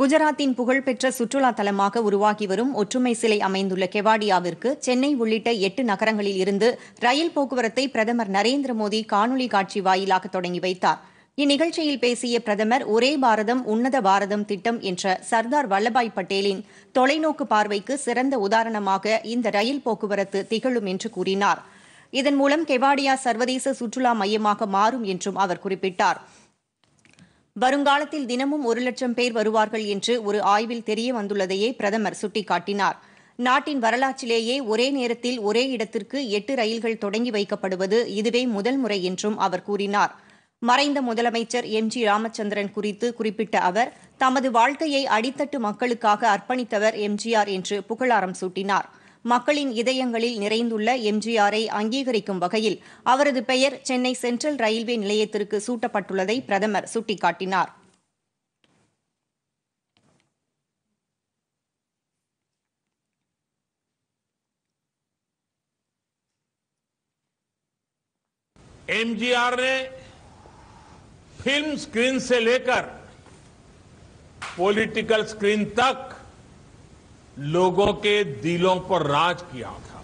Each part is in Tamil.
குஜராத்தின் புகழ்பெற்ற சுற்றுலா தலமாக உருவாகி வரும் ஒற்றுமை சிலை அமைந்துள்ள கெவாடியாவிற்கு சென்னை உள்ளிட்ட எட்டு நகரங்களில் இருந்து ரயில் போக்குவரத்தை பிரதமர் நரேந்திர மோடி காணொலி காட்சி வாயிலாக தொடங்கி வைத்தார் இந்நிகழ்ச்சியில் பேசிய பிரதமர் ஒரே பாரதம் உன்னத பாரதம் திட்டம் என்ற சர்தார் வல்லபாய் பட்டேலின் தொலைநோக்கு பார்வைக்கு சிறந்த உதாரணமாக இந்த ரயில் போக்குவரத்து திகழும் என்று கூறினார் இதன் மூலம் கெவாடியா சர்வதேச சுற்றுலா மையமாக மாறும் என்றும் அவர் குறிப்பிட்டாா் வருங்காலத்தில் தினமும் ஒரு லட்சம் பேர் வருவார்கள் என்று ஒரு ஆய்வில் தெரிய வந்துள்ளதையே பிரதமர் சுட்டிக்காட்டினார் நாட்டின் வரலாற்றிலேயே ஒரே நேரத்தில் ஒரே இடத்திற்கு எட்டு ரயில்கள் தொடங்கி வைக்கப்படுவது இதுவே முதல் முறை என்றும் அவர் கூறினார் மறைந்த முதலமைச்சர் எம் ஜி ராமச்சந்திரன் குறித்து குறிப்பிட்ட அவர் தமது வாழ்க்கையை அடித்தட்டு மக்களுக்காக அர்ப்பணித்தவர் எம்ஜிஆர் என்று புகழாரம் சூட்டினாா் மக்களின் இதயங்களில் நிறைந்துள்ள எம்ஜிஆரை அங்கீகரிக்கும் வகையில் அவரது பெயர் சென்னை சென்ட்ரல் ரயில்வே நிலையத்திற்கு சூட்டப்பட்டுள்ளதை பிரதமர் சுட்டிக்காட்டினார் एमजीआर ने फिल्म स्क्रीन से लेकर पॉलिटिकल स्क्रीन तक लोगों के दिलों पर राज किया था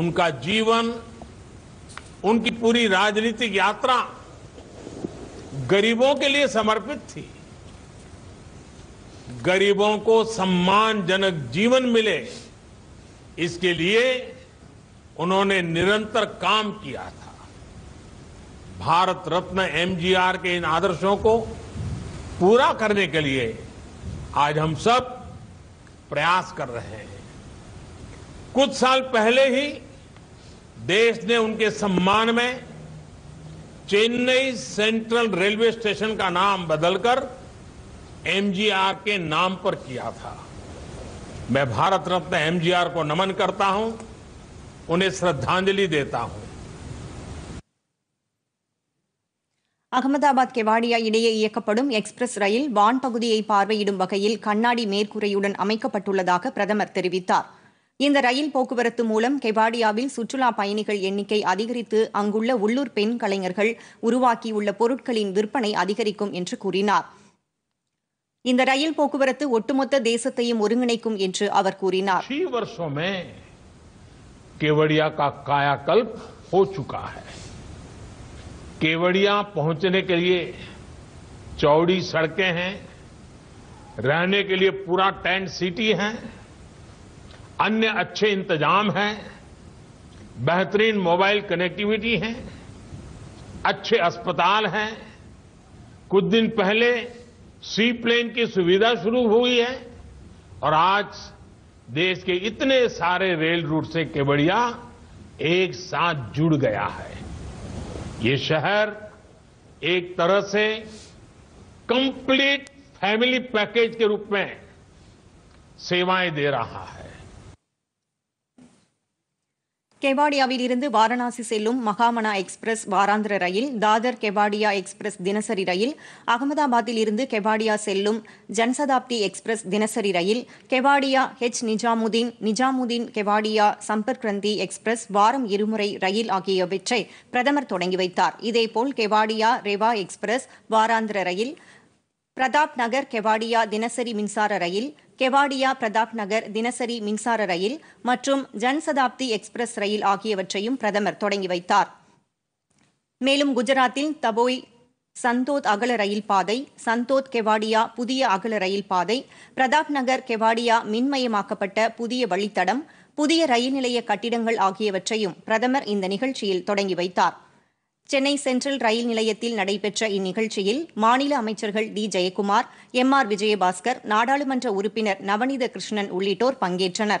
उनका जीवन उनकी पूरी राजनीतिक यात्रा गरीबों के लिए समर्पित थी गरीबों को सम्मानजनक जीवन मिले इसके लिए उन्होंने निरंतर काम किया था भारत रत्न एमजीआर के इन आदर्शों को पूरा करने के लिए आज हम सब प्रयास कर रहे हैं कुछ साल पहले ही देश ने उनके सम्मान में चेन्नई सेंट्रल रेलवे स्टेशन का नाम बदलकर एमजीआर के नाम पर किया था मैं भारत रत्न एमजीआर को नमन करता हूं उन्हें श्रद्धांजलि देता हूं அகமதாபாத் கெவாடியா இடையே இயக்கப்படும் எக்ஸ்பிரஸ் ரயில் வான் பகுதியை பார்வையிடும் வகையில் கண்ணாடி மேற்கூரையுடன் அமைக்கப்பட்டுள்ளதாக பிரதமர் தெரிவித்தார் இந்த ரயில் போக்குவரத்து மூலம் கெவாடியாவில் சுற்றுலா பயணிகள் எண்ணிக்கை அதிகரித்து அங்குள்ள உள்ளூர் பெண் கலைஞர்கள் உருவாக்கியுள்ள பொருட்களின் விற்பனை அதிகரிக்கும் என்று கூறினார் இந்த ரயில் போக்குவரத்து ஒட்டுமொத்த தேசத்தையும் ஒருங்கிணைக்கும் என்று அவர் கூறினார் केवड़िया पहुंचने के लिए चौड़ी सड़कें हैं रहने के लिए पूरा टेंट सिटी है अन्य अच्छे इंतजाम हैं बेहतरीन मोबाइल कनेक्टिविटी है अच्छे अस्पताल हैं कुछ दिन पहले सी प्लेन की सुविधा शुरू हुई है और आज देश के इतने सारे रेल रूट से केवड़िया एक साथ जुड़ गया है ये शहर एक तरह से कंप्लीट फैमिली पैकेज के रूप में सेवाएं दे रहा है கெவாடியாவில் இருந்து வாரணாசி செல்லும் மகாமனா எக்ஸ்பிரஸ் வாராந்திர ரயில் தாதர் கெவாடியா எக்ஸ்பிரஸ் தினசரி ரயில் அகமதாபாத்தில் இருந்து கெவாடியா செல்லும் ஜன்சதாப்தி எக்ஸ்பிரஸ் தினசரி ரயில் கெவாடியா ஹெச் நிஜாமுதீன் நிஜாமுதீன் கெவாடியா சம்பர் கிரந்தி எக்ஸ்பிரஸ் வாரம் இருமுறை ரயில் ஆகியவற்றை பிரதமர் தொடங்கி வைத்தார் இதேபோல் கெவாடியா ரெவா எக்ஸ்பிரஸ் வாராந்திர ரயில் பிரதாப் நகர் கெவாடியா தினசரி மின்சார ரயில் கெவாடியா பிரதாப் நகர் தினசரி மின்சார ரயில் மற்றும் ஜன்சதாப்தி எக்ஸ்பிரஸ் ரயில் ஆகியவற்றையும் பிரதமர் தொடங்கி வைத்தார் மேலும் குஜராத்தில் தபோய் சந்தோத் அகல ரயில் பாதை சந்தோத் கெவாடியா புதிய அகல ரயில் பாதை பிரதாப் நகர் கெவாடியா மின்மயமாக்கப்பட்ட புதிய வழித்தடம் புதிய ரயில் நிலைய கட்டிடங்கள் ஆகியவற்றையும் பிரதமர் இந்த நிகழ்ச்சியில் தொடங்கி வைத்தாா் சென்னை சென்ட்ரல் ரயில் நிலையத்தில் நடைபெற்ற இந்நிகழ்ச்சியில் மாநில அமைச்சர்கள் D Jayakumar M R Vijayabaskar நாடாளுமன்ற உறுப்பினர் நவநீத கிருஷ்ணன் உள்ளிட்டோர் பங்கேற்றனா்